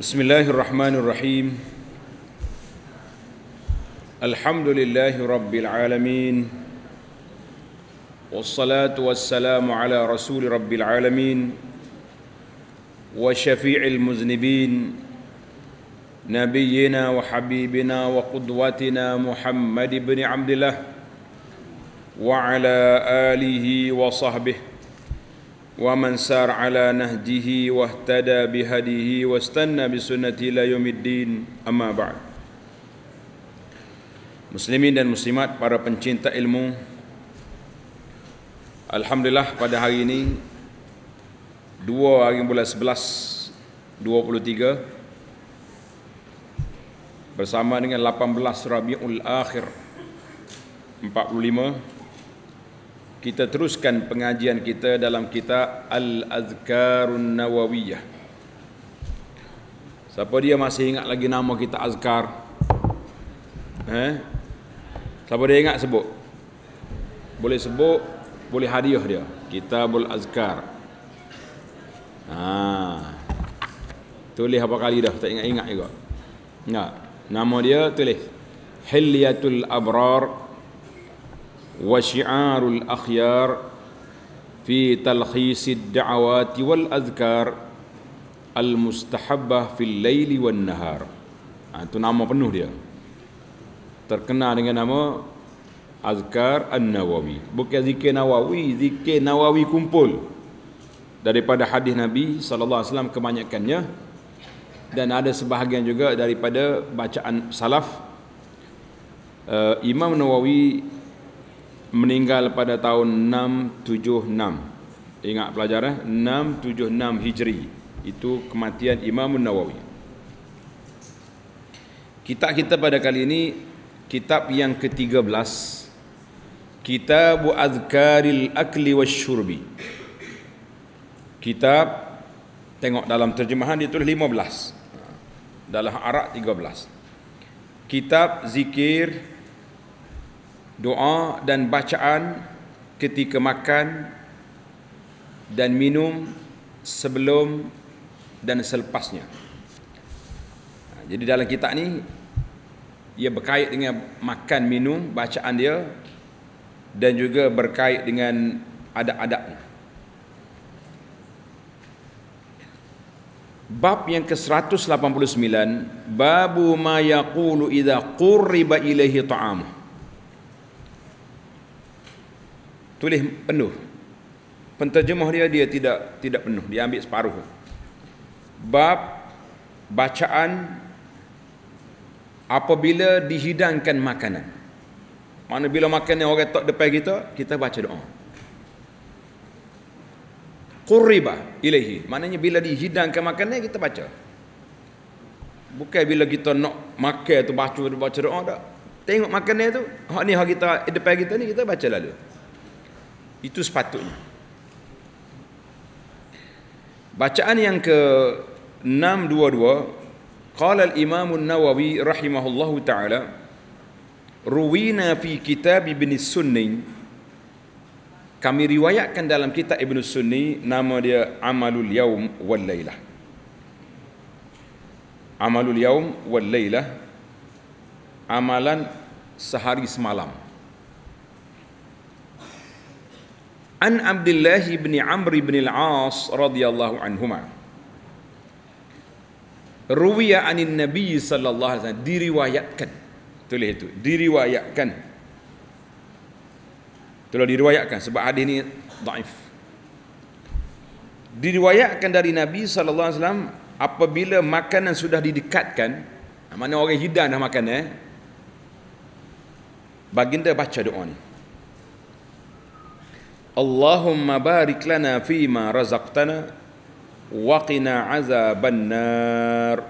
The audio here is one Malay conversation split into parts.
بسم الله الرحمن الرحيم الحمد لله رب العالمين والصلاة والسلام على رسول رب العالمين وشفيع المذنبين نبينا وحبيبنا وقدوتنا محمد بن عبد الله وعلى آله وصحبه ومن سار على نهجه واهتدى بهديه واستنى بسنته الى يوم الدين اما بعد Muslimin dan muslimat, para pencinta ilmu Alhamdulillah pada hari ini Dua hari bulan 11 23 Bersama dengan 18 Rabiul Akhir kita teruskan pengajian kita dalam kitab Al-Azkarun Nawawiyah. Siapa dia masih ingat lagi nama kita Azkar? Eh? Siapa dia ingat sebut? Boleh sebut, boleh hadiah dia. Kitabul Azkar. Ha. Tulis apa kali dah, tak ingat-ingat juga. Nah, Nama dia tulis. Hilyatul Abrar. وشعار الأخيار في تلخيص الدعوات والأذكار المستحبة في الليل والنهار itu nama penuh dia terkenal dengan nama Azkar An-Nawawi bukan zikir Nawawi zikir Nawawi kumpul daripada hadis Nabi sallallahu alaihi wasallam kebanyakannya dan ada sebahagian juga daripada bacaan salaf uh, Imam Nawawi meninggal pada tahun 676. Ingat pelajaran eh? 676 Hijri. Itu kematian Imam Nawawi. Kitab kita pada kali ini kitab yang ke-13 Kitab Azkaril Akli Wasyurbi. Kitab tengok dalam terjemahan dia tulis 15. Dalam Arab 13. Kitab Zikir doa dan bacaan ketika makan dan minum sebelum dan selepasnya. Ha, jadi dalam kitab ni ia berkait dengan makan minum bacaan dia dan juga berkait dengan adab-adab. Bab yang ke-189 Babu ma yaqulu idza qurriba ilaihi ta'amuh tulis penuh penterjemah dia dia tidak tidak penuh dia ambil separuh bab bacaan apabila dihidangkan makanan mana bila makan yang orang tak depan kita kita baca doa qurriba ilaihi maknanya bila dihidangkan makanan kita baca bukan bila kita nak makan tu baca baca doa tak tengok makanan tu hak ni hak kita depan kita ni kita baca lalu itu sepatutnya. Bacaan yang ke-622 قال الإمام النووي رحمه الله تعالى روينا fi Kitab Ibn السني kami riwayatkan dalam kitab Ibn Sunni nama dia Amalul Yaum wal Lailah Amalul Yaum wal Lailah amalan sehari semalam An Abdullah bin Amr bin Al-As radhiyallahu anhuma. Ruwiya anin Nabi sallallahu alaihi wasallam diriwayatkan. Tulis itu, diriwayatkan. Telah diriwayatkan sebab hadis ini daif. Diriwayatkan dari Nabi sallallahu alaihi wasallam apabila makanan sudah didekatkan, ha, mana orang hidan dah makan eh. Baginda baca doa ni. Allahumma barik lana fi ma razaqtana wa qina azaban nar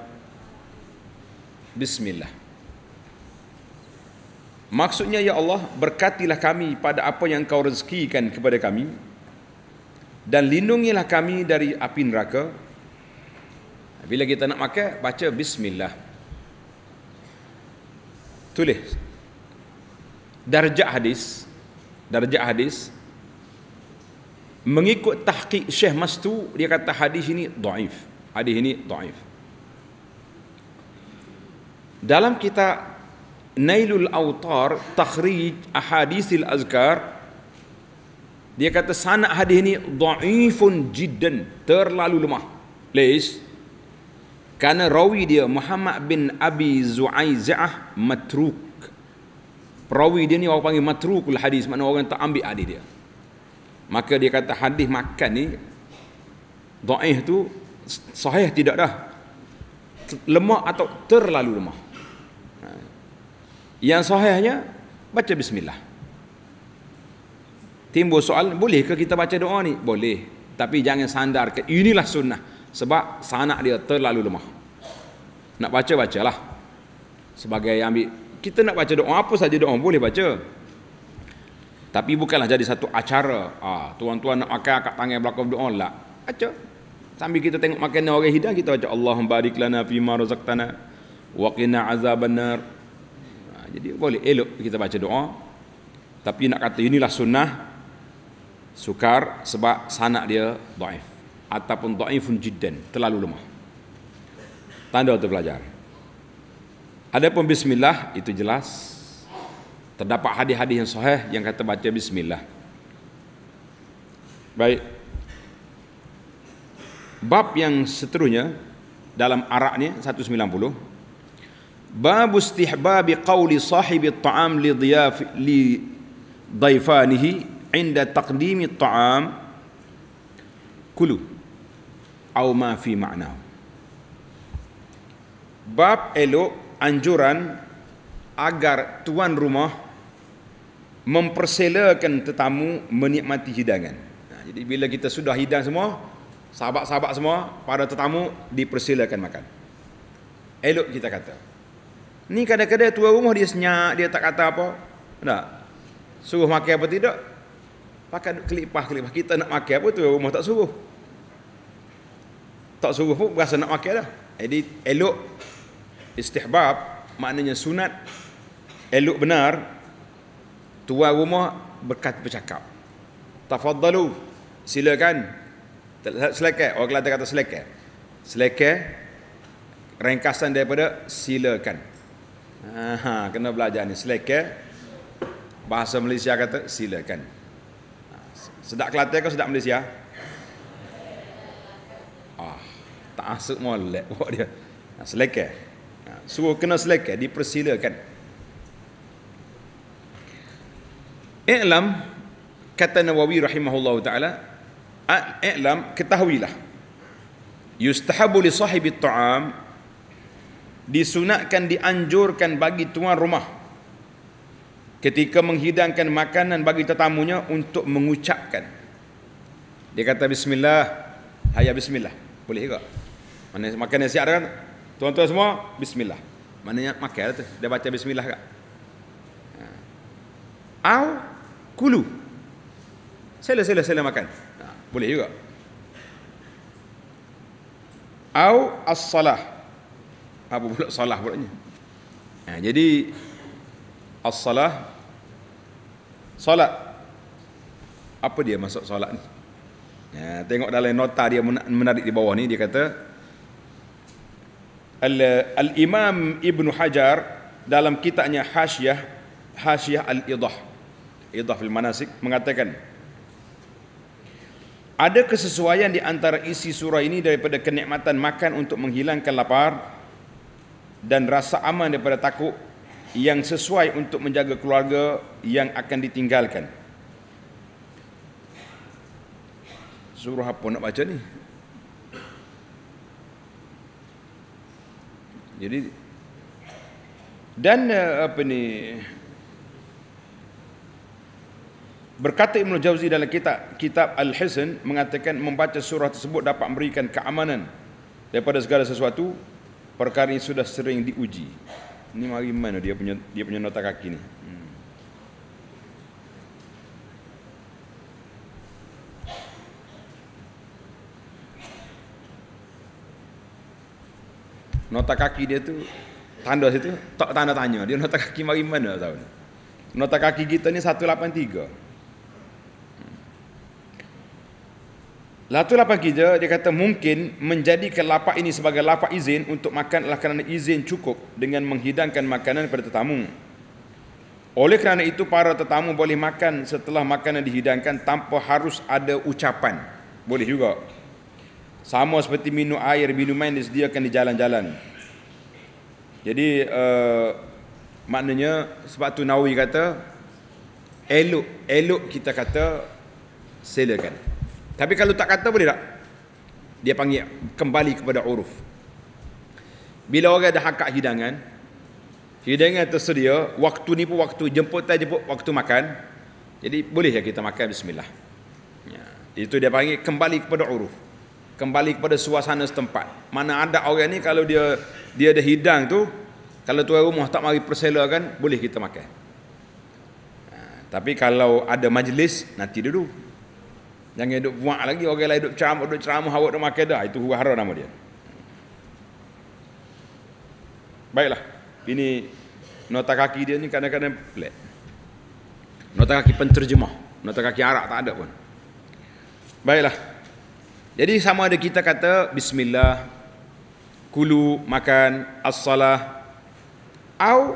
Bismillah Maksudnya ya Allah berkatilah kami pada apa yang kau rezekikan kepada kami dan lindungilah kami dari api neraka Bila kita nak makan baca bismillah Tulis Darjah hadis Darjah hadis Mengikut tahqiq Syekh Mastu dia kata hadis ini dhaif. Hadis ini dhaif. Dalam kita Nailul Autar Takhrij Ahadisil Azkar dia kata sanad hadis ini dhaifun jiddan terlalu lemah. Please kerana rawi dia Muhammad bin Abi Zu'aizah matruk. Rawi dia ni orang panggil matrukul hadis, maknanya orang tak ambil hadis dia maka dia kata hadis makan ni dhaif tu sahih tidak dah lemah atau terlalu lemah ha. yang sahihnya baca bismillah timbul soal boleh ke kita baca doa ni boleh tapi jangan sandar ke inilah sunnah sebab sanak dia terlalu lemah nak baca bacalah sebagai yang ambil kita nak baca doa apa saja doa boleh baca tapi bukanlah jadi satu acara. Ah, tuan-tuan nak makan kat tangan belakang doa lah. Baca. Sambil kita tengok makanan orang hidang kita baca Allah barik lana fi ma razaqtana wa qina azaban nar. Ah, jadi boleh elok kita baca doa. Tapi nak kata inilah sunnah sukar sebab sanak dia daif ataupun daifun jiddan, terlalu lemah. Tanda untuk belajar. Ada pun bismillah itu jelas. Terdapat hadis-hadis yang sahih yang kata baca bismillah. Baik. Bab yang seterusnya dalam arak ni 190. Bab istihbab qawli sahib at'am li dhiyaf li dhaifanihi inda taqdimi at'am kulu au ma fi ma'na. Bab elo anjuran agar tuan rumah mempersilakan tetamu menikmati hidangan. Nah, jadi bila kita sudah hidang semua, sahabat-sahabat semua pada tetamu dipersilakan makan. Elok kita kata. Ni kadang-kadang tua rumah dia senyap, dia tak kata apa. Tak. Suruh makan apa tidak? Pakai kelipah-kelipah. Kita nak makan apa tua rumah tak suruh. Tak suruh pun berasa nak makan dah. Jadi elok istihbab maknanya sunat elok benar tuan rumah berkat bercakap tafadhalu silakan selekeh orang Kelantan kata selekeh selekeh ringkasan daripada silakan ha kena belajar ni selekeh bahasa Malaysia kata silakan ha, sedak Kelantan ke sedak Malaysia ah tak asyik molek dia ha, selekeh ha, suruh kena selekeh dipersilakan I'lam kata Nawawi rahimahullahu taala i'lam ketahuilah yustahabu li sahibi ta'am disunatkan dianjurkan bagi tuan rumah ketika menghidangkan makanan bagi tetamunya untuk mengucapkan dia kata bismillah hayya bismillah boleh ke mana makan yang siap kan tuan-tuan semua bismillah maknanya makan lah tu dia baca bismillah ke ha. au kulu sela sela sela makan ha, boleh juga au as-salah apa pula salah pula ni ha, jadi as-salah salat, apa dia masuk salat? ni ha, tengok dalam nota dia menarik di bawah ni dia kata al, al imam ibnu hajar dalam kitabnya hasyah hasyah al idah Idhafil Manasik mengatakan ada kesesuaian di antara isi surah ini daripada kenikmatan makan untuk menghilangkan lapar dan rasa aman daripada takut yang sesuai untuk menjaga keluarga yang akan ditinggalkan. Surah apa nak baca ni? Jadi dan eh, apa ni Berkata Ibn Jauzi dalam kitab, kitab Al-Hisn mengatakan membaca surah tersebut dapat memberikan keamanan daripada segala sesuatu perkara ini sudah sering diuji. Ini mari mana dia punya dia punya nota kaki ni. Hmm. Nota kaki dia tu tanda situ tak tanda tanya dia nota kaki mari mana tahu ni. Nota kaki kita ni 183. Lalu lapak kita dia kata mungkin menjadikan lapak ini sebagai lapak izin untuk makan adalah kerana izin cukup dengan menghidangkan makanan kepada tetamu. Oleh kerana itu para tetamu boleh makan setelah makanan dihidangkan tanpa harus ada ucapan. Boleh juga. Sama seperti minum air, minum yang disediakan di jalan-jalan. Jadi uh, maknanya sebab tu Nawawi kata elok elok kita kata silakan. Tapi kalau tak kata boleh tak? Dia panggil kembali kepada uruf. Bila orang ada hakak hidangan, hidangan tersedia, waktu ni pun waktu jemputan pun waktu makan. Jadi boleh ya kita makan bismillah. Ya. Itu dia panggil kembali kepada uruf. Kembali kepada suasana setempat. Mana ada orang ni kalau dia dia ada hidang tu, kalau tuan rumah tak mari persela boleh kita makan. Ha, tapi kalau ada majlis nanti dulu Jangan hidup buat lagi orang lain hidup ceram, hidup ceramah awak nak makan dah. Itu huru-hara nama dia. Baiklah. Ini nota kaki dia ni kadang-kadang pelik. Nota kaki penterjemah. Nota kaki Arab tak ada pun. Baiklah. Jadi sama ada kita kata bismillah kulu makan as-salah au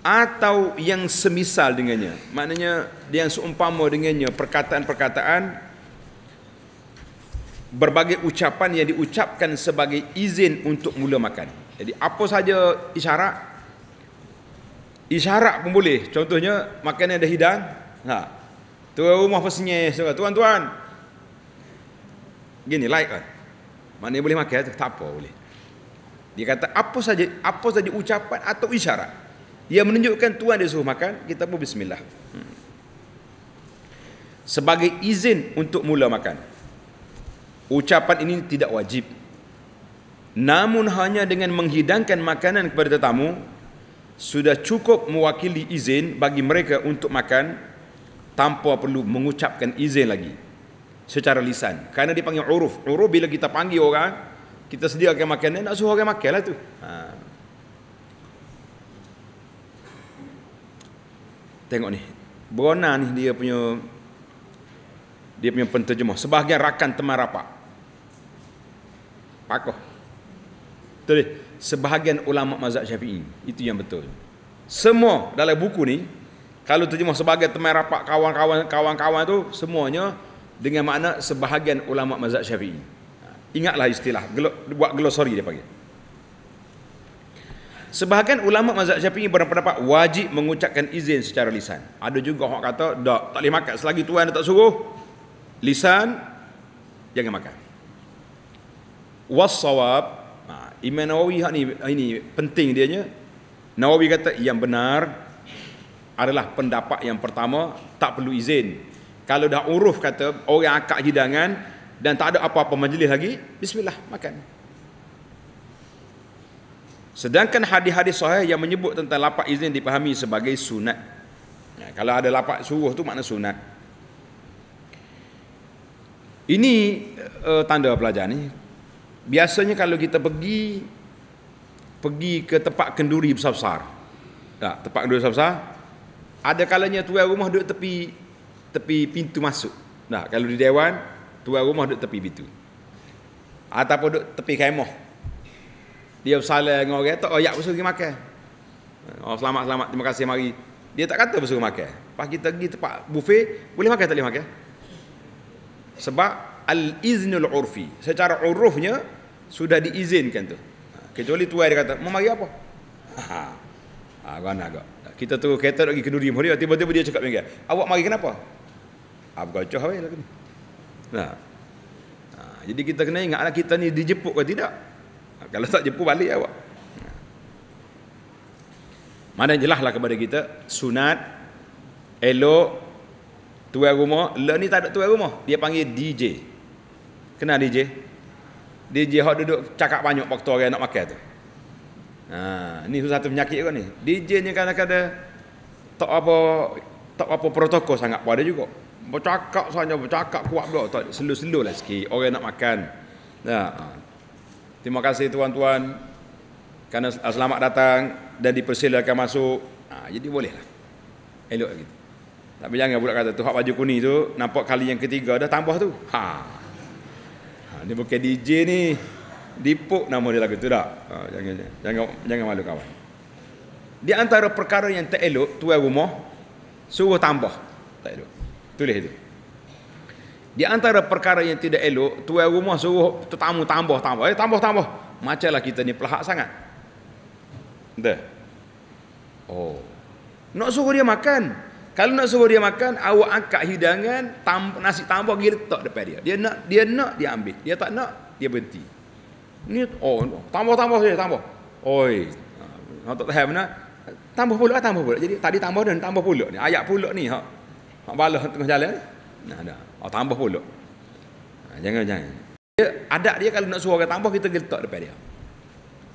atau yang semisal dengannya maknanya yang seumpama dengannya perkataan-perkataan berbagai ucapan yang diucapkan sebagai izin untuk mula makan jadi apa saja isyarat isyarat pun boleh contohnya makanan dah hidang ha tu rumah pesenye tuan-tuan gini like kan maknanya boleh makan tak apa boleh dia kata apa saja apa saja ucapan atau isyarat dia menunjukkan tuan dia suruh makan, kita pun bismillah. Sebagai izin untuk mula makan. Ucapan ini tidak wajib. Namun hanya dengan menghidangkan makanan kepada tetamu sudah cukup mewakili izin bagi mereka untuk makan tanpa perlu mengucapkan izin lagi secara lisan. Karena dipanggil uruf. Uruf bila kita panggil orang, kita sediakan makanan, nak suruh orang makanlah tu. Ha. Tengok ni. Brona ni dia punya dia punya penterjemah. Sebahagian rakan teman rapat. Pakoh. Betul ni. Sebahagian ulama mazhab syafi'i. Itu yang betul. Semua dalam buku ni. Kalau terjemah sebagai teman rapat kawan-kawan kawan-kawan tu. Semuanya dengan makna sebahagian ulama mazhab syafi'i. Ingatlah istilah. buat glossary dia panggil. Sebahagian ulama mazhab Syafi'i berpendapat wajib mengucapkan izin secara lisan. Ada juga orang kata, "Dak, tak boleh makan selagi tuan tak suruh." Lisan jangan makan. Wassawab, ha, Imam Nawawi hak ni ini penting dia Nawawi kata yang benar adalah pendapat yang pertama tak perlu izin. Kalau dah uruf kata orang akak hidangan dan tak ada apa-apa majlis lagi, bismillah makan. Sedangkan hadis-hadis sahih yang menyebut tentang lapak izin dipahami sebagai sunat. Ya, kalau ada lapak suruh tu makna sunat. Ini uh, tanda pelajar ni. Biasanya kalau kita pergi pergi ke tempat kenduri besar-besar. Tak, tempat kenduri besar-besar. Ada kalanya tuan rumah duduk tepi tepi pintu masuk. Nah, kalau di dewan, tuan rumah duduk tepi pintu. Ataupun duduk tepi kemah dia bersalah dengan orang tak oh, ya, ayat bersuruh pergi makan oh selamat selamat terima kasih mari dia tak kata bersuruh makan lepas kita pergi tempat buffet boleh makan tak boleh makan sebab al-iznul urfi secara urufnya sudah diizinkan tu kecuali tuai dia kata mau mari apa ha ha ha agak kita tu kereta lagi pergi kenduri tiba-tiba dia cakap dengan awak mari kenapa ha bukan cuh lah nah. Ha, jadi kita kena ingatlah kita ni dijemput ke tidak Ha, kalau tak jemput balik awak. Ha. Mana jelaslah kepada kita sunat elok tuan rumah, le ni tak ada tuan rumah, dia panggil DJ. Kenal DJ? DJ hok duduk cakap banyak waktu orang nak makan tu. Ha, ni satu penyakit kau ni. DJ ni kadang-kadang tak apa tak apa protokol sangat pun ada juga. Bercakap saja bercakap kuat belah tak selo-selolah sikit orang nak makan. Ha, Terima kasih tuan-tuan Karena selamat datang dan dipersilakan masuk. Ha, jadi bolehlah. Elok gitu. Tapi jangan pula kata tuhak baju kuning tu nampak kali yang ketiga dah tambah tu. Ha. Ha dia bukan DJ ni. Dipuk nama dia lagu tu dah. Ha, jangan jangan jangan malu kawan. Di antara perkara yang tak elok tuan rumah suruh tambah. Tak elok. Tulis itu. Di antara perkara yang tidak elok, tuan rumah suruh tetamu tambah-tambah. Eh, tambah-tambah. Macamlah kita ni pelahak sangat. Dah. Oh. Nak suruh dia makan. Kalau nak suruh dia makan, awak angkat hidangan, tam, nasi tambah, giretak depan dia. Dia nak, dia nak, dia ambil. Dia tak nak, dia berhenti. Ni, oh, tambah-tambah saja, tambah. Oi. Nak tak tahu mana? Tambah pula, tambah pula. Jadi, tadi tambah dan tambah pula. Ni, ayak pula ni. Ha. Mak balas tengah jalan ni. Nah, ada. Oh, tambah pula. Ah, ha, jangan jangan. Dia adab dia kalau nak suruh orang tambah kita letak depan dia.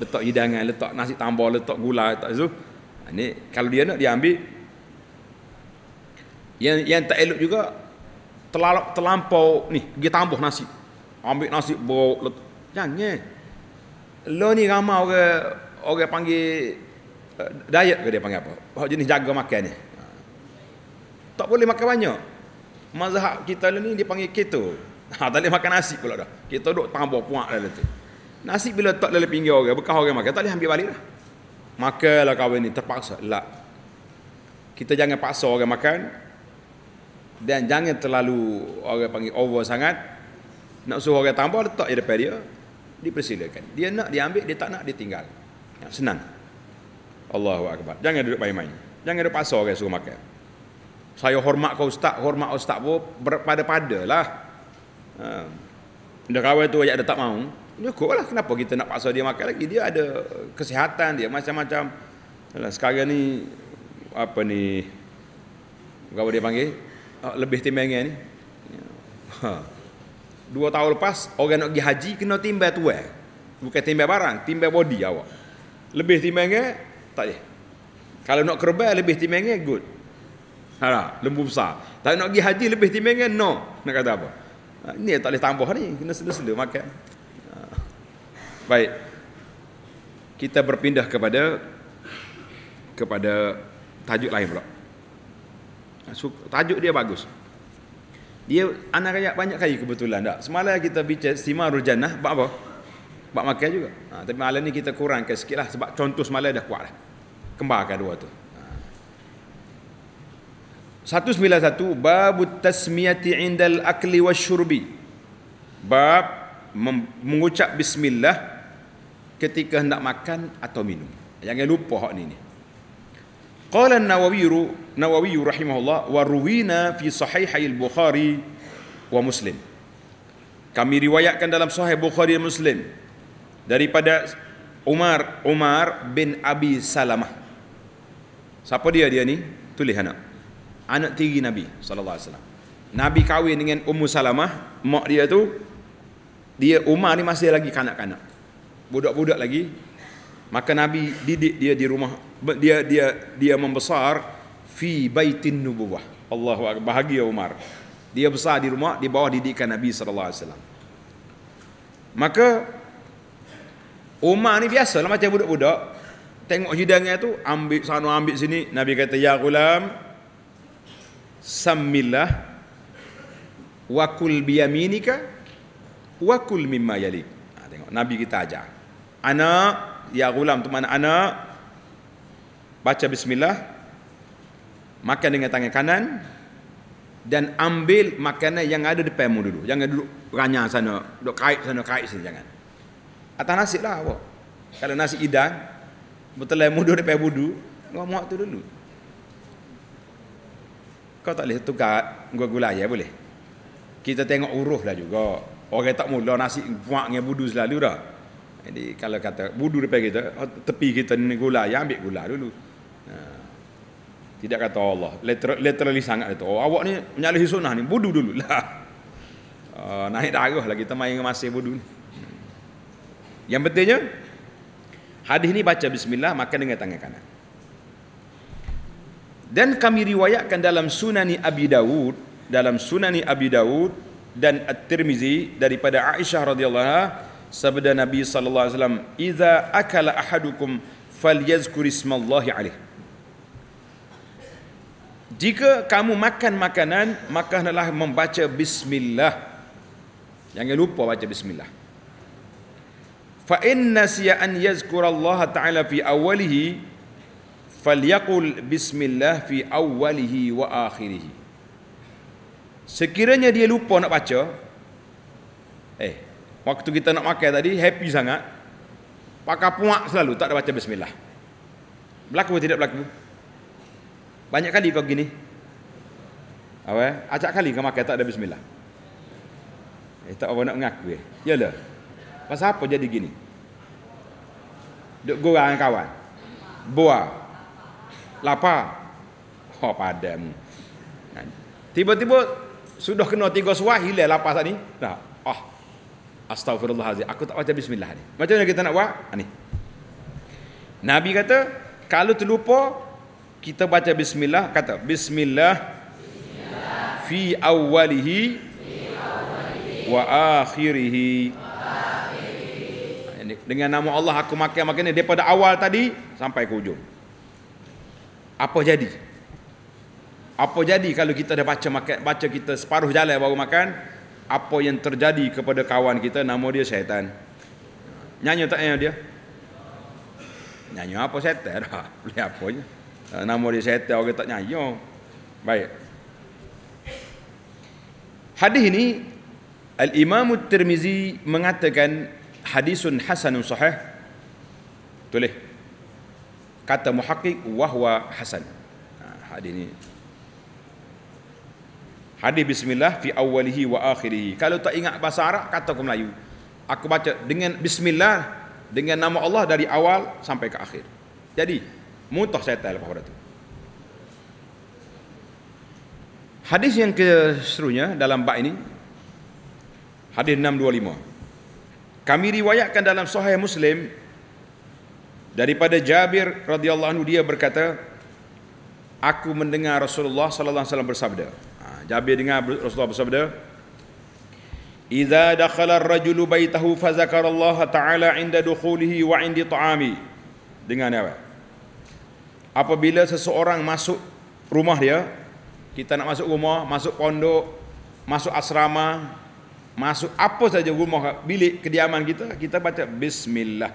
Letak hidangan, letak nasi tambah, letak gula, letak itu. Ha, ah, ini kalau dia nak dia ambil. Yang yang tak elok juga terlalu terlampau ni, dia tambah nasi. Ambil nasi bau jangan. Eh. Lo ni ramai orang orang panggil uh, diet ke dia panggil apa? Oh, jenis jaga makan ni. Ah. Tak boleh makan banyak mazhab kita ni dipanggil keto. Ha tak boleh makan nasi pula dah. Kita duk tambah puak dalam tu. Nasi bila tak dalam pinggir orang, bekas orang makan, tak boleh ambil balik dah. Makanlah kawan ni terpaksa lah. Kita jangan paksa orang makan dan jangan terlalu orang panggil over sangat. Nak suruh orang tambah letak je depan dia, dipersilakan. Dia nak diambil, dia tak nak ditinggal. Yang senang. Allahu akbar. Jangan duduk main-main. Jangan duduk paksa orang suruh makan saya hormat kau ustaz, hormat ustaz pun berpada pada lah. Ha. Dia kawan tu ajak dia tak mau. lah kenapa kita nak paksa dia makan lagi? Dia ada kesihatan dia macam-macam. Alah, sekarang ni apa ni? Kau dia panggil ah, lebih timbangnya ni. Ha. Dua tahun lepas orang nak pergi haji kena timbang tuai. Bukan timbang barang, timbang body awak. Lebih timbangnya Tak dia. Kalau nak kerbal lebih timbangnya Good. Ha, lembu besar. Tak nak pergi haji lebih timbang kan? No. Nak kata apa? Ha, ah, ini tak boleh tambah ni. Kena sela-sela makan. Ha. Baik. Kita berpindah kepada kepada tajuk lain pula. Ah, so, tajuk dia bagus. Dia anak kaya banyak kali kebetulan tak? Semalam kita bincang simarul jannah, buat apa? Buat makan juga. Ha, tapi malam ni kita kurangkan sikit lah Sebab contoh semalam dah kuat lah. Kembarkan dua tu. 191 bab tasmiyati indal akli wasyurbi bab mengucap bismillah ketika hendak makan atau minum jangan lupa hak ni ni qala an-nawawi nawawi rahimahullah wa ruwina fi Sahih al-bukhari wa muslim kami riwayatkan dalam sahih bukhari dan muslim daripada Umar Umar bin Abi Salamah siapa dia dia ni tulis anak anak tiri Nabi sallallahu alaihi wasallam. Nabi kahwin dengan Ummu Salamah, mak dia tu dia Umar ni masih lagi kanak-kanak. Budak-budak lagi. Maka Nabi didik dia di rumah dia dia dia membesar fi baitin nubuwah. Allah akbar. Bahagia Umar. Dia besar di rumah di bawah didikan Nabi sallallahu alaihi wasallam. Maka Umar ni biasalah macam budak-budak tengok hidangan tu ambil sana ambil sini Nabi kata ya gulam sammillah wakul biyaminika wakul mimma yalik ha, tengok nabi kita ajar anak ya gulam tu mana anak baca bismillah makan dengan tangan kanan dan ambil makanan yang ada di depanmu dulu jangan duduk ranya sana duduk kait sana kait sini jangan atas nasi lah awak kalau nasi idang betul lah mudah depan budu kau tu dulu kau tak boleh tukar gua gula ya boleh. Kita tengok uruf lah juga. Orang tak mula nasi buang dengan budu selalu dah. Jadi kalau kata budu depan kita, oh, tepi kita ni gula ya ambil gula dulu. Ha. Tidak kata Allah. Literally, literally sangat itu. Oh, awak ni menyalahi sunnah ni budu dulu lah. Uh, naik darah lah kita main dengan masih budu ni. Hmm. Yang pentingnya hadis ni baca bismillah makan dengan tangan kanan dan kami riwayatkan dalam sunani Abi Dawud dalam sunani Abi Dawud dan At-Tirmizi daripada Aisyah radhiyallahu anha sabda Nabi sallallahu alaihi wasallam "Idza akala ahadukum falyazkur ismallahi alaih" Jika kamu makan makanan maka hendaklah membaca bismillah Jangan lupa baca bismillah Fa inna siya an yazkura Allah taala fi awalihi falyakul bismillah fi awalihi wa akhirihi sekiranya dia lupa nak baca eh waktu kita nak makan tadi happy sangat pakar puak selalu tak ada baca bismillah berlaku atau tidak berlaku banyak kali kau gini apa eh? acak kali kau makan tak ada bismillah eh tak apa nak mengaku eh yalah pasal apa jadi gini duk gorang kawan buah lapar. Oh padam. Kan? Tiba-tiba sudah kena tiga suah hilang lapar tadi. Dah. Oh. Ah, Astagfirullahalazim. Aku tak baca bismillah ni. Macam mana kita nak buat? Ha, ni. Nabi kata, kalau terlupa kita baca bismillah kata bismillah, bismillah. fi awwalihi wa akhirihi dengan nama Allah aku makan makan ni daripada awal tadi sampai ke hujung apa jadi apa jadi kalau kita dah baca makan baca kita separuh jalan baru makan apa yang terjadi kepada kawan kita nama dia syaitan nyanyi tak nyanyi dia nyanyi apa syaitan ah, boleh apa je ah, nama dia syaitan orang tak nyanyi baik hadis ini al-imam at-tirmizi mengatakan hadisun hasanun sahih tulis kata muhakik wahwa hasan ha, hadis ni hadis bismillah fi awalihi wa akhirih. kalau tak ingat bahasa Arab kata aku Melayu aku baca dengan bismillah dengan nama Allah dari awal sampai ke akhir jadi mutah saya tahu lepas itu hadis yang keseluruhnya dalam bab ini hadis 625 kami riwayatkan dalam sahih muslim daripada Jabir radhiyallahu anhu dia berkata aku mendengar Rasulullah sallallahu alaihi wasallam bersabda ha, Jabir dengar Rasulullah bersabda Iza dakhala ar-rajulu baitahu fa zakara Allah ta'ala 'inda dukhulihi wa 'indi ta'ami dengar ni apa Apabila seseorang masuk rumah dia kita nak masuk rumah masuk pondok masuk asrama masuk apa saja rumah bilik kediaman kita kita baca bismillah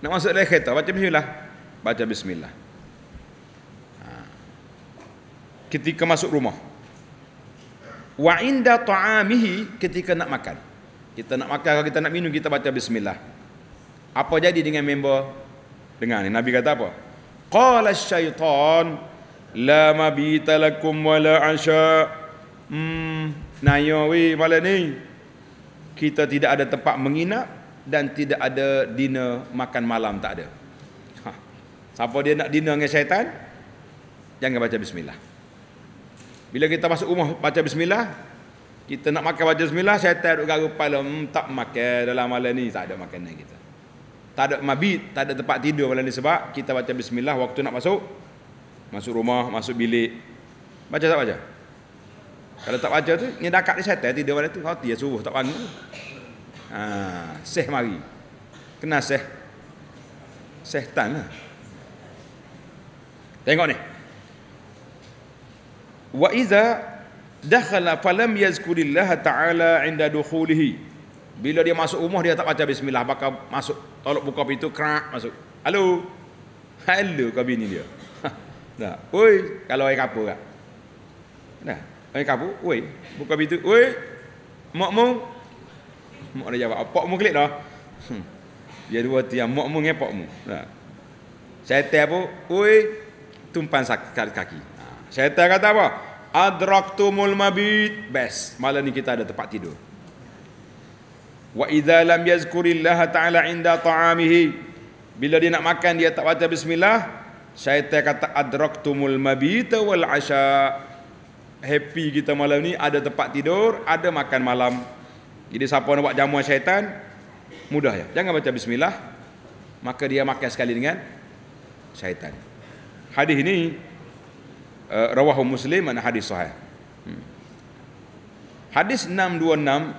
nak masuk dalam kereta baca bismillah. Baca bismillah. Ha. Ketika masuk rumah. Wa inda ta'amihi ketika nak makan. Kita nak makan kalau kita nak minum kita baca bismillah. Apa jadi dengan member dengar ni Nabi kata apa? Qala syaitan la mabita lakum la asha. Hmm, nayo we malam ni kita tidak ada tempat menginap dan tidak ada dinner makan malam tak ada. Ha. Siapa dia nak dinner dengan syaitan? Jangan baca bismillah. Bila kita masuk rumah baca bismillah, kita nak makan baca bismillah, syaitan duk garuk kepala, hmm, tak makan dalam malam ni, tak ada makanan kita. Tak ada mabit, tak ada tempat tidur malam ni sebab kita baca bismillah waktu nak masuk masuk rumah, masuk bilik. Baca tak baca? Kalau tak baca tu, nyedakat dia syaitan tidur malam tu. Kau dia suruh tak bangun ha, Seh mari Kena seh Seh tan lah Tengok ni Wa iza Dakhala falam yazkurillaha ta'ala Inda dukhulihi Bila dia masuk rumah dia tak baca bismillah Bakal masuk Tolok buka pintu Kerak masuk Halo Halo kau bini dia Nah, ha, oi, kalau air kapur kak. Nah, air kapur, oi, buka pintu, oi. Mak mau mak dah jawab apa mu kelik dah hmm. dia dua tu yang mak mu ngai pak mu nah. Ha. syaitan apa oi tumpan sakit kaki ha. Saya tanya kata apa adraktumul mabit best malam ni kita ada tempat tidur wa idza lam yazkurillaha ta'ala inda ta'amihi bila dia nak makan dia tak baca bismillah syaitan kata adraktumul mabita wal asya happy kita malam ni ada tempat tidur ada makan malam jadi siapa nak buat jamuan syaitan mudah ya. Jangan baca bismillah maka dia makan sekali dengan syaitan. Hadis ini uh, rawahu Muslim dan hadis sahih. Hmm. Hadis 626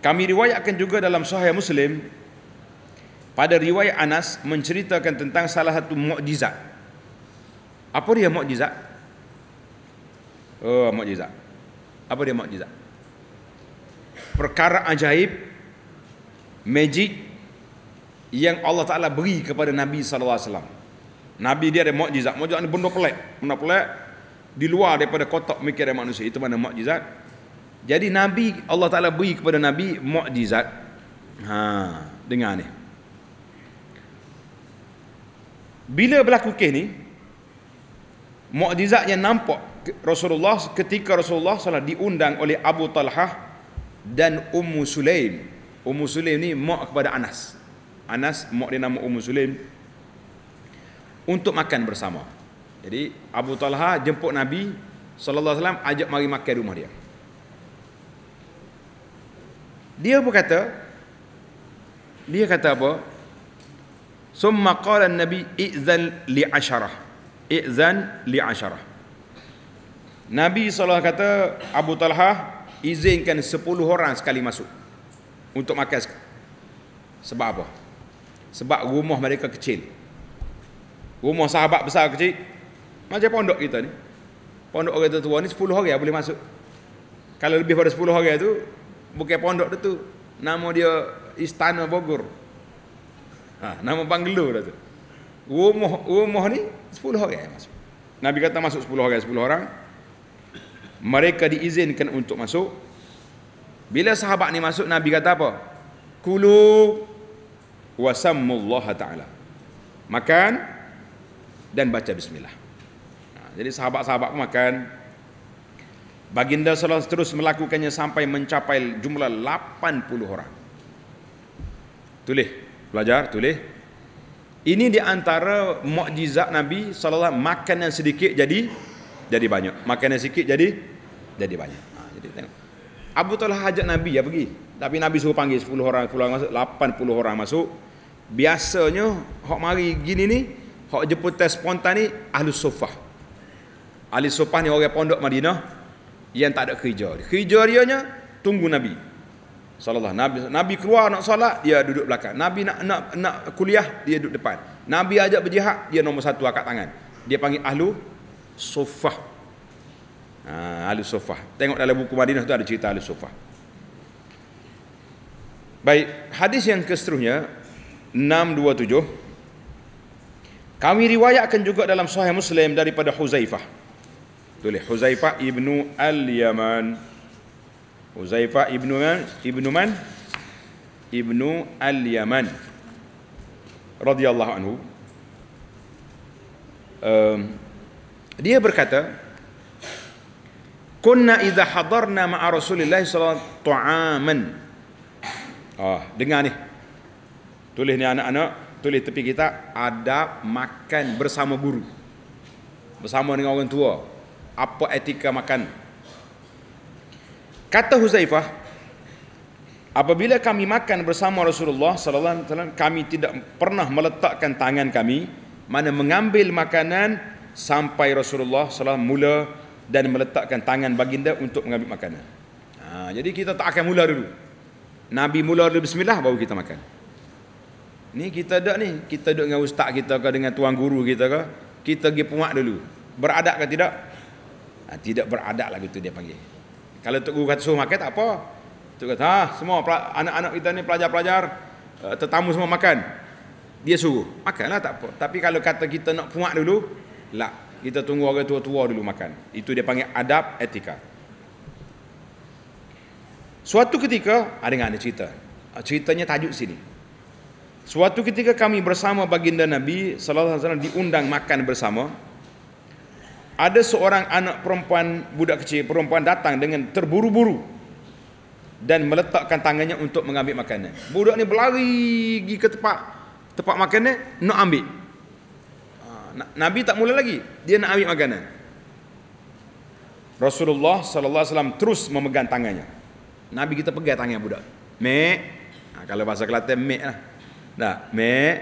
kami riwayatkan juga dalam sahih Muslim pada riwayat Anas menceritakan tentang salah satu mukjizat. Apa dia mukjizat? Oh, mukjizat. Apa dia mukjizat? perkara ajaib magic yang Allah Taala beri kepada Nabi sallallahu alaihi wasallam. Nabi dia ada mukjizat. Mukjizat ni benda pelik. Benda pelik di luar daripada kotak fikiran manusia. Itu mana mukjizat? Jadi Nabi Allah Taala beri kepada Nabi mukjizat. Ha, dengar ni. Bila berlaku kes ni, mukjizat yang nampak Rasulullah ketika Rasulullah sallallahu diundang oleh Abu Talhah dan Ummu Sulaim. Ummu Sulaim ni mak kepada Anas. Anas mak dia nama Ummu Sulaim untuk makan bersama. Jadi Abu Talha jemput Nabi sallallahu alaihi wasallam ajak mari makan rumah dia. Dia berkata dia kata apa? Summa qala nabi i'zan li asharah. I'zan li asharah. Nabi sallallahu alaihi wasallam kata Abu Talha izinkan 10 orang sekali masuk untuk makan sebab apa sebab rumah mereka kecil rumah sahabat besar kecil macam pondok kita ni pondok orang tua ni 10 orang boleh masuk kalau lebih pada 10 orang tu bukan pondok dia tu nama dia istana bogor ha, nama banglo dah tu rumah rumah ni 10 orang masuk nabi kata masuk 10 orang 10 orang mereka diizinkan untuk masuk bila sahabat ni masuk nabi kata apa kulu wasamullah taala makan dan baca bismillah ha, jadi sahabat-sahabat pun makan baginda selalu terus melakukannya sampai mencapai jumlah 80 orang tulis pelajar tulis ini di antara mukjizat Nabi sallallahu makan yang sedikit jadi jadi banyak. Makannya sikit jadi jadi banyak. Ha, jadi tengok. Abu Talha ajak Nabi ya pergi. Tapi Nabi suruh panggil 10 orang, 10 orang masuk, 80 orang masuk. Biasanya hok mari gini ni, hok jemput test spontan ni ahli sufah. Ahli sufah ni orang pondok Madinah yang tak ada kerja. Kerja dia nya tunggu Nabi. Sallallahu Nabi Nabi keluar nak solat dia duduk belakang. Nabi nak nak nak kuliah dia duduk depan. Nabi ajak berjihad dia nombor satu angkat tangan. Dia panggil ahlu Sofah. Ha, ahli Sofah. Tengok dalam buku Madinah tu ada cerita Ahli Sofah. Baik, hadis yang keseterusnya 627. Kami riwayatkan juga dalam Sahih Muslim daripada Huzaifah. Tulis Huzaifah ibnu Al-Yaman. Huzaifah ibnu Man, ibnu Man ibnu Al-Yaman radhiyallahu anhu dia berkata kunna idza hadarna ma'a rasulillah sallallahu alaihi tu'aman ah dengar ni tulis ni anak-anak tulis tepi kita ada makan bersama guru bersama dengan orang tua apa etika makan kata Huzaifah apabila kami makan bersama Rasulullah sallallahu alaihi wasallam kami tidak pernah meletakkan tangan kami mana mengambil makanan sampai Rasulullah SAW mula dan meletakkan tangan baginda untuk mengambil makanan. Ha, jadi kita tak akan mula dulu. Nabi mula dulu bismillah baru kita makan. Ni kita dak ni, kita duduk dengan ustaz kita ke dengan tuan guru kita ke, kita pergi puak dulu. Beradab ke tidak? Ha, tidak beradab lah gitu dia panggil. Kalau tok guru kata suruh makan tak apa. Tok kata, "Ha, semua anak-anak kita ni pelajar-pelajar, eh, tetamu semua makan." Dia suruh, makanlah tak apa. Tapi kalau kata kita nak puak dulu, lah kita tunggu orang tua-tua dulu makan itu dia panggil adab etika suatu ketika ada ada cerita ah, ceritanya tajuk sini suatu ketika kami bersama baginda nabi sallallahu alaihi wasallam diundang makan bersama ada seorang anak perempuan budak kecil perempuan datang dengan terburu-buru dan meletakkan tangannya untuk mengambil makanan. Budak ni berlari pergi ke tempat tempat makanan nak ambil. Nabi tak mula lagi. Dia nak ambil makanan. Rasulullah sallallahu alaihi wasallam terus memegang tangannya. Nabi kita pegang tangan budak. Mek. Ha, kalau bahasa Kelantan mek lah. Tak, mek.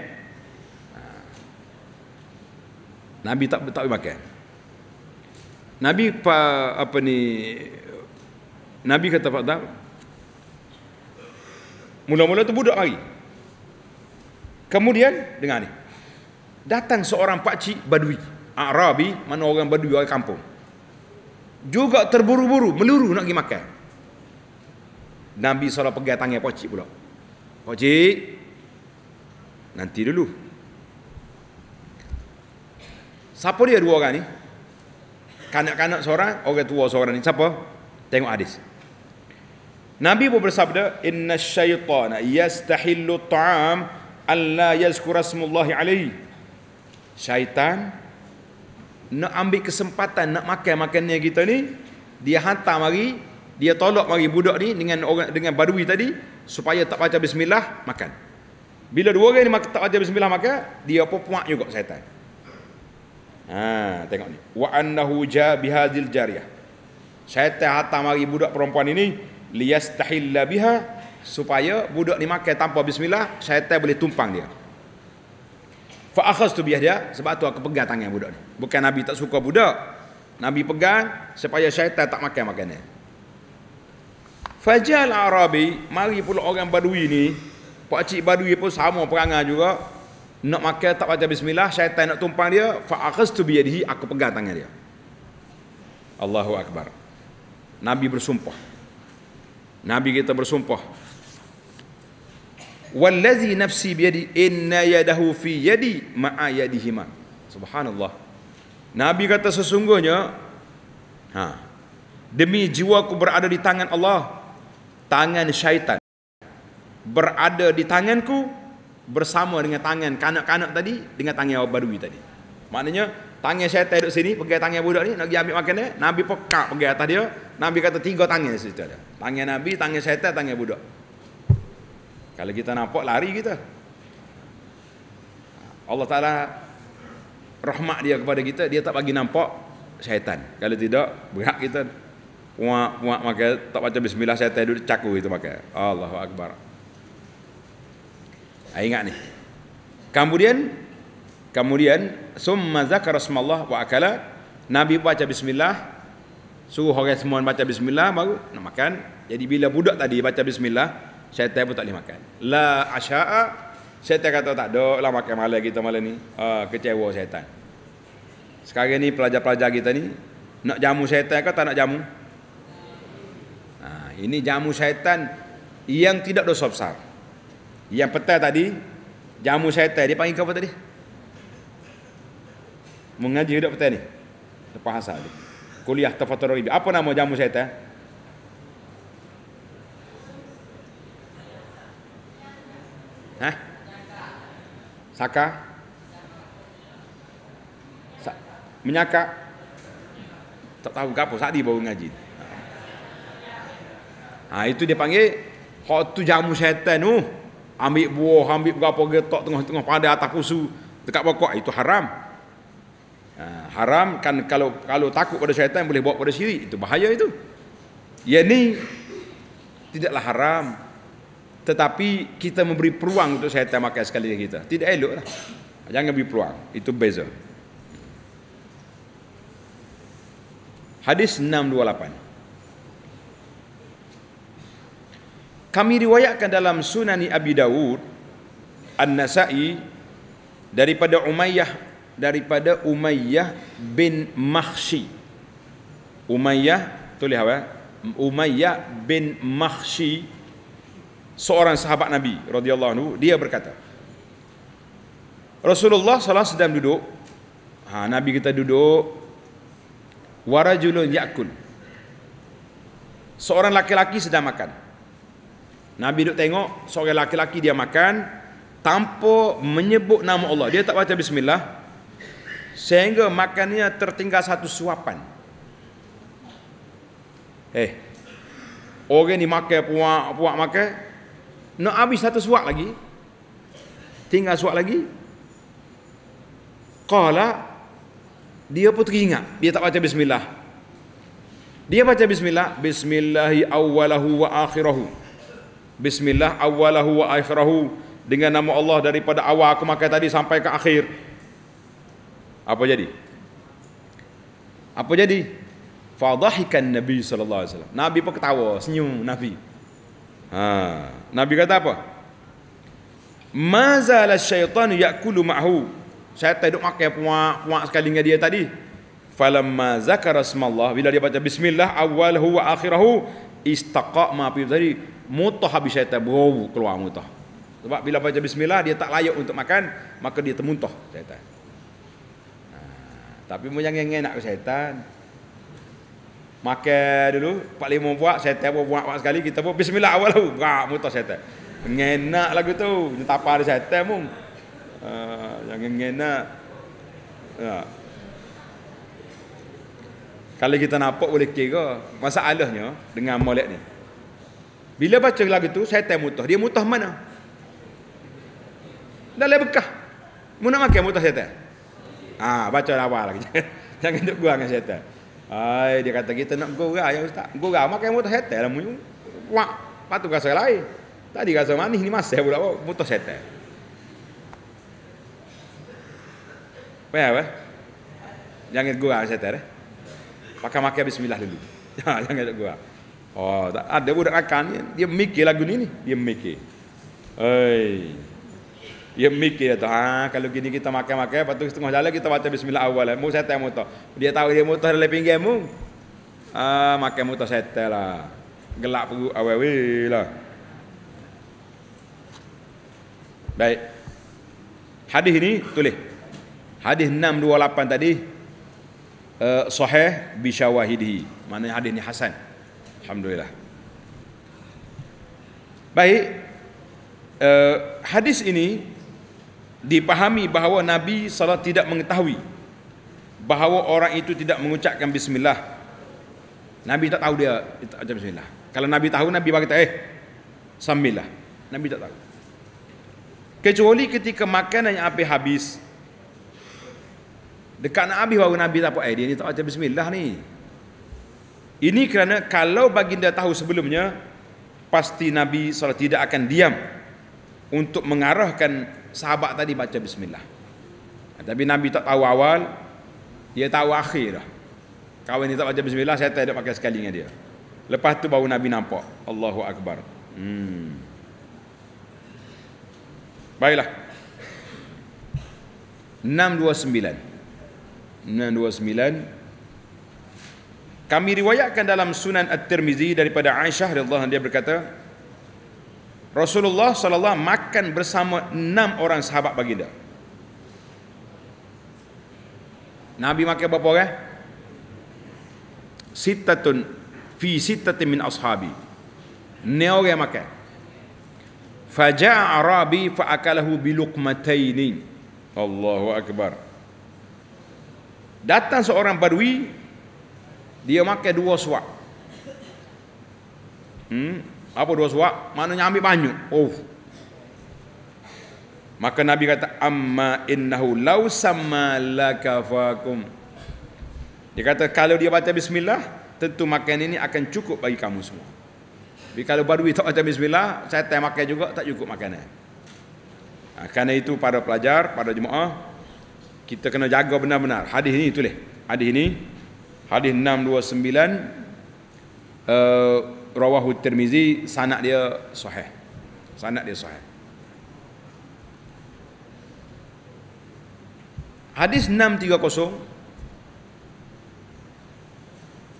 Ha. Nabi tak tak boleh makan. Nabi apa, apa ni Nabi kata pada Mula-mula tu budak mari. Kemudian dengar ni datang seorang pakcik badui Arabi mana orang badui orang kampung juga terburu-buru meluru nak pergi makan Nabi salah pegang tangan pakcik pula pakcik nanti dulu siapa dia dua orang ni kanak-kanak seorang orang tua seorang ni siapa tengok hadis Nabi pun bersabda inna syaitana yastahillu ta'am alla yazkura smullahi alaihi syaitan nak ambil kesempatan nak makan makannya kita ni dia hantar mari dia tolak mari budak ni dengan orang dengan badui tadi supaya tak baca bismillah makan bila dua orang ni tak baca bismillah makan dia pun puak juga syaitan ha tengok ni wa annahu ja bihadil jariyah syaitan hantar mari budak perempuan ini liyastahilla biha supaya budak ni makan tanpa bismillah syaitan boleh tumpang dia Fa tu bi dia sebab tu aku pegang tangan budak ni. Bukan Nabi tak suka budak. Nabi pegang supaya syaitan tak makan makanan. Fajal Arabi, mari pula orang Badui ni, pak cik Badui pun sama perangai juga. Nak makan tak baca bismillah, syaitan nak tumpang dia, fa akhastu bi aku pegang tangan dia. Allahu akbar. Nabi bersumpah. Nabi kita bersumpah wallazi nafsi biyadi inna yadahu fi yadi ma'a yadihi ma subhanallah nabi kata sesungguhnya ha demi jiwaku berada di tangan Allah tangan syaitan berada di tanganku bersama dengan tangan kanak-kanak tadi dengan tangan Abu badui tadi maknanya tangan syaitan duduk sini pergi tangan budak ni nak pergi ambil makan dia nabi pekak pergi atas dia nabi kata tiga tangan situ ada tangan nabi tangan syaitan tangan budak kalau kita nampak lari kita. Allah Taala rahmat dia kepada kita, dia tak bagi nampak syaitan. Kalau tidak, berhak kita puak puak maka tak baca bismillah syaitan duduk caku itu maka. Allahu akbar. Ha, ingat ni. Kemudian kemudian summa zakara smallah wa akala Nabi baca bismillah suruh orang semua baca bismillah baru nak makan. Jadi bila budak tadi baca bismillah Syaitan pun tak boleh makan. La asya'a. Syaitan kata tak ada lah makan malam kita malam ni. Uh, kecewa syaitan. Sekarang ni pelajar-pelajar kita ni. Nak jamu syaitan ke tak nak jamu? Uh, ini jamu syaitan yang tidak dosa besar. Yang petai tadi. Jamu syaitan. Dia panggil apa tadi? Mengaji hidup petai ni. Lepas asal dia. Kuliah tafatur ribi. Apa nama jamu syaitan? Ha? Saka? Sa menyaka? Tak tahu ke apa, Sa'di baru ngaji. Ha, itu dia panggil, Kau tu jamu syaitan tu, uh. Ambil buah, ambil berapa getok tengah-tengah pada atas pusu, Dekat pokok, itu haram. Ha, haram kan kalau kalau takut pada syaitan, Boleh bawa pada syirik, itu bahaya itu. Ya ni, Tidaklah haram, tetapi kita memberi peluang untuk syaitan makan sekali kita tidak elok lah jangan beri peluang itu beza hadis 628 kami riwayatkan dalam sunani Abi Dawud An-Nasai daripada Umayyah daripada Umayyah bin Makhshi Umayyah tulis apa Umayyah bin Makhshi seorang sahabat Nabi radhiyallahu anhu dia berkata Rasulullah salah sedang duduk ha, Nabi kita duduk warajulun yakul seorang laki-laki sedang makan Nabi duduk tengok seorang laki-laki dia makan tanpa menyebut nama Allah dia tak baca bismillah sehingga makannya tertinggal satu suapan eh orang ni makan puak puak makan nak habis satu suap lagi. Tinggal suap lagi. Qala dia pun teringat dia tak baca bismillah. Dia baca bismillah, bismillahi awwalahu wa akhirahu. Bismillah awwalahu wa akhirahu dengan nama Allah daripada awal aku makan tadi sampai ke akhir. Apa jadi? Apa jadi? Fadhahikan Nabi saw. Nabi pun ketawa, senyum Nabi. Ha. Nabi kata apa? Mazal syaitan yakulu ma'hu. Syaitan duk makan puak puak sekali dengan dia tadi. Falamma zakara smallah bila dia baca bismillah awal huwa akhirahu istaqa ma fi tadi mutah habis syaitan berau keluar mutah. Sebab bila baca bismillah dia tak layak untuk makan maka dia temuntah. syaitan. Nah, ha. tapi mu yang ngenak ke syaitan. Makan dulu, Pak lima buat, setel pun buat, buat sekali, kita pun bismillah awal lalu, berak mutah setel. Ngenak lagu tu, ni ada setel pun. Uh, jangan ngenak. Ya. Kalau kita nampak boleh kira, masalahnya dengan molek ni. Bila baca lagu tu, setel mutah, dia mutah mana? Dah lebih bekah. Mu nak makan mutah setel? Ah, ha, baca lah awal lagi. jangan duduk gua dengan setel. Ai, dia kata kita nak gurau ya ustaz. Gurau makan motor setel lah muyu. Wah, patu rasa lain. Tadi rasa manis ni masih pula motor setel. Wah, wah. Jangan gurau setel eh. Pakai makan bismillah dulu. Ya, jangan gurau. Oh, ada budak akan dia mikir lagu ni ni. Dia mikir. Oi. Hey. Ya mikir tu, ah kalau gini kita makan-makan, lepas tu setengah jalan kita baca bismillah awal. Lah. Mu setel muto. Dia tahu dia muto muta dalam pinggirmu. Ah makan muta setel lah. Gelak pun awal lah. Baik. Hadis ini tulis. Hadis 628 tadi. Uh, sahih bisyawahidihi. Maknanya hadis ini Hasan. Alhamdulillah. Baik. Uh, hadis ini dipahami bahawa Nabi SAW tidak mengetahui bahawa orang itu tidak mengucapkan bismillah. Nabi tak tahu dia ucap bismillah. Kalau Nabi tahu, Nabi bagi eh, sambillah. Nabi tak tahu. Kecuali ketika makanan yang api habis, dekat nak habis baru Nabi tak eh, dia ni tak ucap bismillah ni. Ini kerana kalau baginda tahu sebelumnya, pasti Nabi SAW tidak akan diam untuk mengarahkan sahabat tadi baca bismillah tapi Nabi tak tahu awal dia tahu akhir dah kawan ni tak baca bismillah saya tak ada pakai sekali dengan dia lepas tu baru Nabi nampak Allahu Akbar hmm. baiklah 629 629 kami riwayatkan dalam sunan at-tirmizi daripada Aisyah radhiyallahu anha dia berkata Rasulullah saw makan bersama enam orang sahabat baginda. Nabi makan berapa orang? Eh? Sittatun fi sittati min ashabi. Ni orang makan. Faja'a Arabi fa'akalahu biluqmataini. Allahu akbar. Datang seorang badui dia makan dua suap. Hmm, apa dua suap maknanya ambil banyak oh maka nabi kata amma innahu law samalaka fakum dia kata kalau dia baca bismillah tentu makan ini akan cukup bagi kamu semua tapi kalau badui tak baca bismillah saya tak makan juga tak cukup makanan ha, kerana itu para pelajar para jemaah kita kena jaga benar-benar hadis ini tulis hadis ini hadis 629 uh, rawahu tirmizi sanad dia sahih sanad dia sahih hadis 630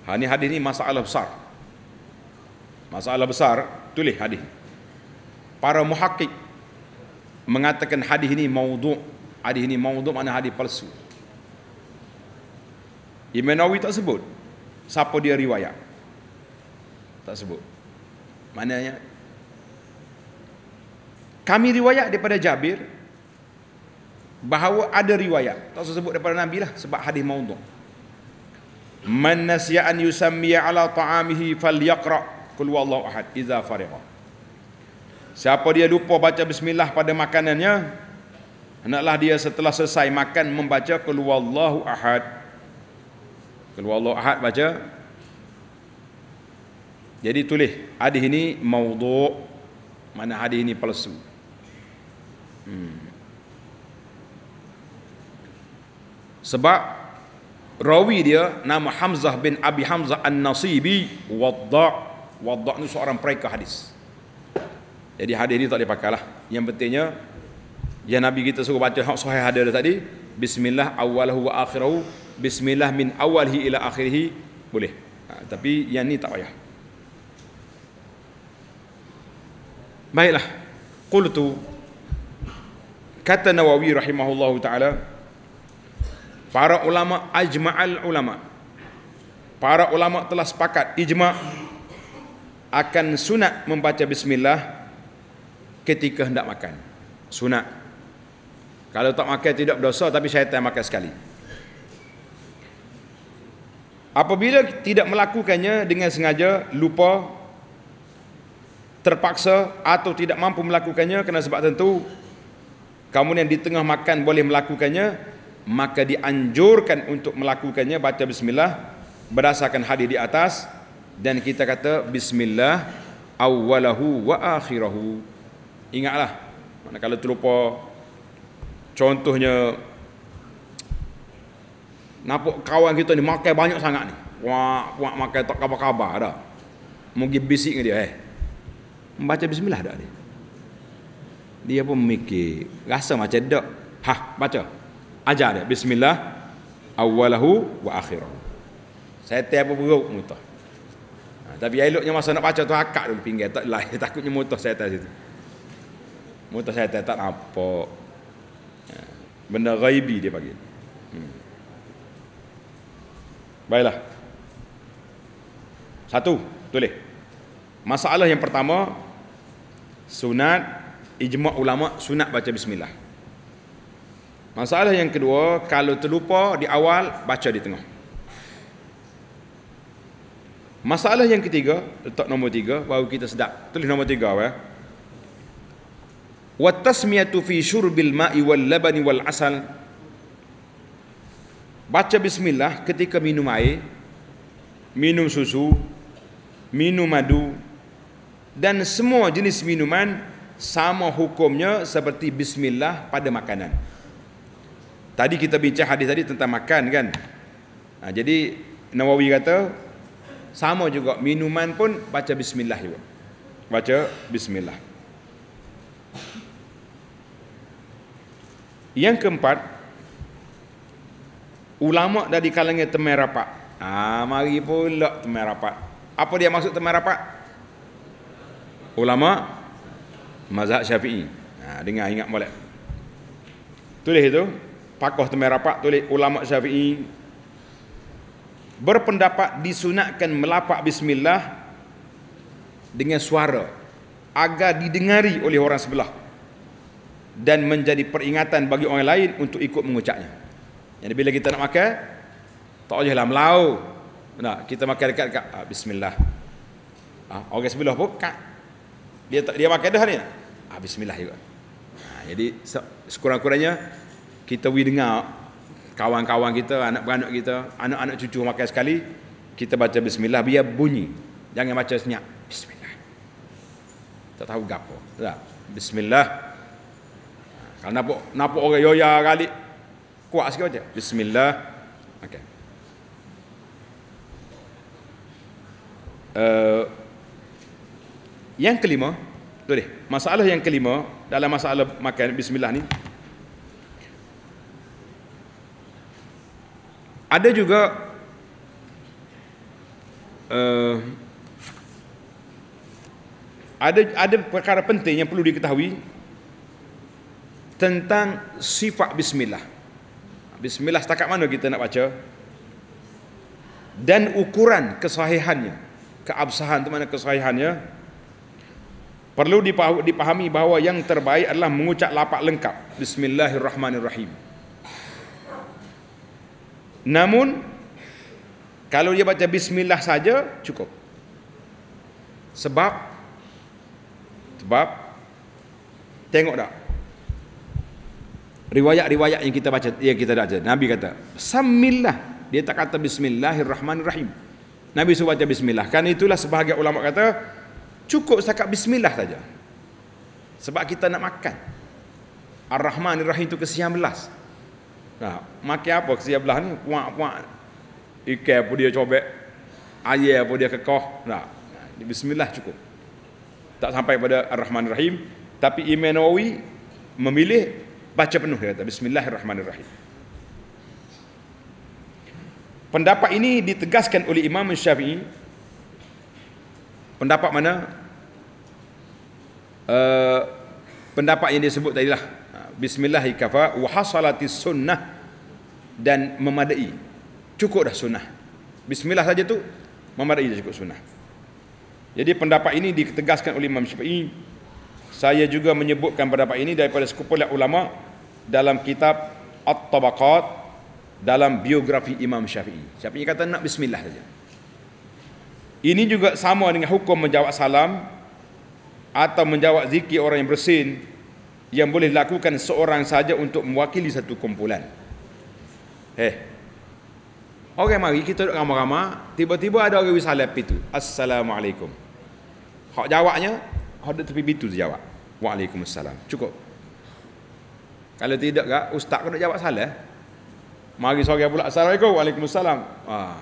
ha ni hadis ini masalah besar masalah besar tulis hadis para muhakik mengatakan hadis ini maudhu hadis ini maudhu mana hadis palsu Imanawi Nawawi tak sebut siapa dia riwayat tak sebut. Maknanya kami riwayat daripada Jabir bahawa ada riwayat tak usah sebut daripada Nabi lah sebab hadis maudhu man nasiya an yusammiya ala ta'amihi yakra qul huwallahu ahad iza fariqa siapa dia lupa baca bismillah pada makanannya hendaklah dia setelah selesai makan membaca qul huwallahu ahad qul huwallahu ahad baca jadi tulis hadis ini maudhu' mana hadis ini palsu. Hmm. Sebab rawi dia nama Hamzah bin Abi Hamzah An-Nasibi wadda' wadda' ni seorang peraika hadis. Jadi hadis ini tak boleh pakailah. Yang pentingnya yang Nabi kita suruh baca hak sahih hadis tadi, bismillah awalahu wa akhirahu, bismillah min awalihi ila akhirih boleh. Ha, tapi yang ni tak payah. Baiklah. Qultu kata Nawawi rahimahullahu taala para ulama ajma'al ulama para ulama telah sepakat ijma' akan sunat membaca bismillah ketika hendak makan sunat kalau tak makan tidak berdosa tapi saya tak makan sekali apabila tidak melakukannya dengan sengaja lupa terpaksa atau tidak mampu melakukannya kerana sebab tentu kamu yang di tengah makan boleh melakukannya maka dianjurkan untuk melakukannya baca bismillah berdasarkan hadis di atas dan kita kata bismillah awwalahu wa akhirahu ingatlah mana manakala terlupa contohnya nampak kawan kita ni makan banyak sangat ni wah puak makan tak kabar-kabar dah mungkin bisik dengan dia eh membaca bismillah tak dia? Dia pun mikir, rasa macam tak. Ha, baca. Ajar dia bismillah awalahu wa akhirahu. Setiap apa buruk mutah. Ha, tapi eloknya masa nak baca tu akak dulu pinggir tak lah takutnya Saya setan situ. Mutah setan tak apa. Ha, benda ghaibi dia panggil. Hmm. Baiklah. Satu, tulis. Masalah yang pertama sunat ijma ulama sunat baca bismillah masalah yang kedua kalau terlupa di awal baca di tengah masalah yang ketiga letak nombor tiga baru kita sedap tulis nombor tiga ya wa tasmiyatu fi syurbil ma'i wal labani wal asal baca bismillah ketika minum air minum susu minum madu dan semua jenis minuman sama hukumnya seperti bismillah pada makanan. Tadi kita bincang hadis tadi tentang makan kan. Ha, jadi Nawawi kata sama juga minuman pun baca bismillah juga. Baca bismillah. Yang keempat ulama dari kalangan temerapak. Ah ha, mari pula temerapak. Apa dia maksud temerapak? rapat? ulama mazhab syafi'i ha, dengar ingat balik tulis itu pakoh temera pak tulis ulama syafi'i berpendapat disunatkan melapak bismillah dengan suara agar didengari oleh orang sebelah dan menjadi peringatan bagi orang lain untuk ikut mengucapnya jadi bila kita nak makan tak boleh lah melau nah, kita makan dekat-dekat ha, bismillah ha, orang sebelah pun kat dia tak dia pakai dah ni ha, bismillah juga ha, jadi sekurang-kurangnya kita we dengar kawan-kawan kita anak beranak kita anak-anak cucu makan sekali kita baca bismillah biar bunyi jangan baca senyap bismillah tak tahu gapo tak bismillah ah, kalau nampak, nampak orang ya kali kuat sikit baca bismillah okey uh, yang kelima, deh Masalah yang kelima dalam masalah makan bismillah ni ada juga uh, ada ada perkara penting yang perlu diketahui tentang sifat bismillah. Bismillah setakat mana kita nak baca? Dan ukuran kesahihannya, keabsahan tu mana kesahihannya? Perlu dipahami bahawa yang terbaik adalah mengucap lapak lengkap. Bismillahirrahmanirrahim. Namun, kalau dia baca bismillah saja, cukup. Sebab, sebab, tengok tak? Riwayat-riwayat yang kita baca, yang kita baca. Nabi kata, sammillah. Dia tak kata bismillahirrahmanirrahim. Nabi suruh baca bismillah. Kan itulah sebahagian ulama kata, cukup setakat bismillah saja sebab kita nak makan ar-rahman ar-rahim tu kesian belas nah makan apa kesian belas ni puak puak ikan apa dia cobek air apa dia kekoh nah bismillah cukup tak sampai pada ar-rahman ar-rahim tapi imam nawawi memilih baca penuh dia kata bismillahirrahmanirrahim Pendapat ini ditegaskan oleh Imam Syafi'i pendapat mana uh, pendapat yang disebut tadi lah ha, bismillah ikafa wahasalatis sunnah dan memadai cukup dah sunnah bismillah saja tu memadai dah cukup sunnah jadi pendapat ini ditegaskan oleh Imam Syafi'i saya juga menyebutkan pendapat ini daripada sekumpulan ulama dalam kitab At-Tabaqat dalam biografi Imam Syafi'i. Syafi'i kata nak bismillah saja. Ini juga sama dengan hukum menjawab salam atau menjawab zikir orang yang bersin yang boleh lakukan seorang saja untuk mewakili satu kumpulan. Eh. okay, mari kita duduk ramai-ramai, tiba-tiba ada orang wis salam pitu. Assalamualaikum. Hak jawabnya, hak duduk tepi pitu jawab. Waalaikumsalam. Cukup. Kalau tidak kak ustaz kena jawab salam. Mari seorang pula. Assalamualaikum. Waalaikumsalam. Ah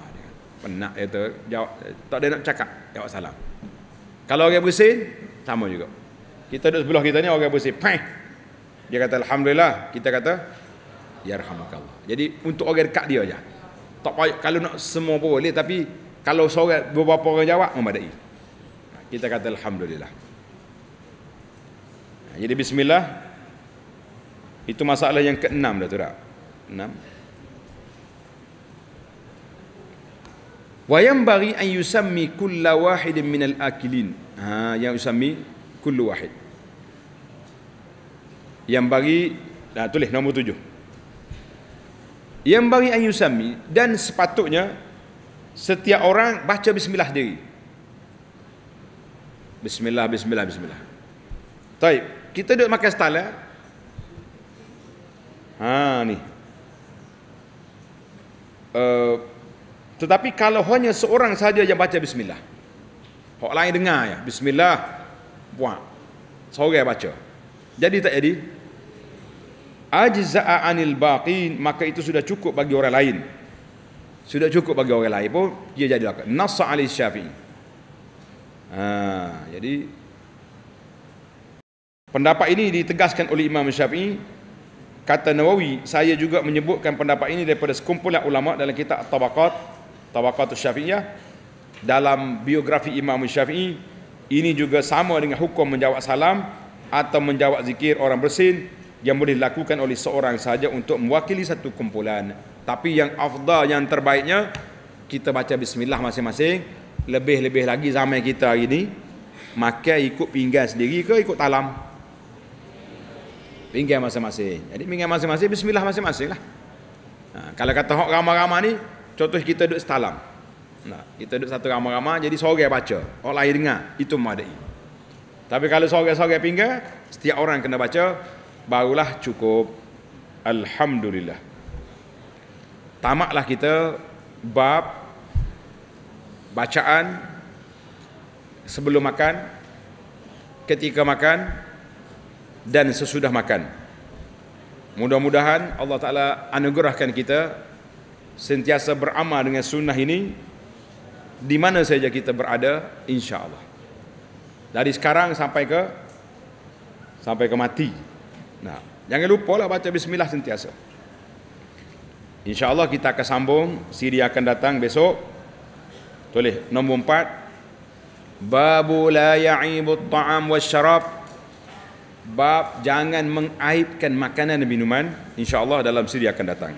penat dia tu jawab tak ada nak cakap jawab salam kalau orang bersih sama juga kita duduk sebelah kita ni orang bersih pang dia kata alhamdulillah kita kata yarhamukallah jadi untuk orang dekat dia aja tak payah kalau nak semua boleh tapi kalau seorang beberapa orang jawab memadai ha, kita kata alhamdulillah ha, jadi bismillah itu masalah yang keenam dah tu dah enam. wa yambari an yusammi kulla wahidin min al-akilin ha yang yusammi kullu wahid yang bagi dah ha, tulis nombor tujuh yang bagi an Yusami dan sepatutnya setiap orang baca bismillah diri bismillah bismillah bismillah baik kita duduk makan stala eh? ha ni uh, tetapi kalau hanya seorang saja yang baca bismillah. Orang lain dengar ya, bismillah. Buat. Seorang baca. Jadi tak jadi? Ajza'a anil baqin, maka itu sudah cukup bagi orang lain. Sudah cukup bagi orang lain pun dia jadi lakak. nas Ali Syafi'i. Ha, jadi pendapat ini ditegaskan oleh Imam Syafi'i kata Nawawi saya juga menyebutkan pendapat ini daripada sekumpulan ulama dalam kitab Tabaqat Tawakatul Syafi'iyah dalam biografi Imam Syafi'i ini juga sama dengan hukum menjawab salam atau menjawab zikir orang bersin yang boleh dilakukan oleh seorang saja untuk mewakili satu kumpulan tapi yang afdal yang terbaiknya kita baca bismillah masing-masing lebih-lebih lagi zaman kita hari ini maka ikut pinggan sendiri ke ikut talam pinggan masing-masing jadi pinggan masing-masing bismillah masing-masing lah ha, kalau kata orang ramai-ramai ni Contoh kita duduk setalam. Nah, kita duduk satu ramai-ramai jadi seorang baca. Orang lain dengar. Itu memadai. Tapi kalau seorang-seorang pinggir, setiap orang kena baca, barulah cukup. Alhamdulillah. Tamaklah kita bab bacaan sebelum makan, ketika makan dan sesudah makan. Mudah-mudahan Allah Ta'ala anugerahkan kita sentiasa beramal dengan sunnah ini di mana saja kita berada insyaallah dari sekarang sampai ke sampai ke mati nah jangan lupa lah baca bismillah sentiasa insyaallah kita akan sambung siri akan datang besok boleh nombor empat babu la ya'ibu ta'am wa bab jangan mengaibkan makanan dan minuman insyaallah dalam siri akan datang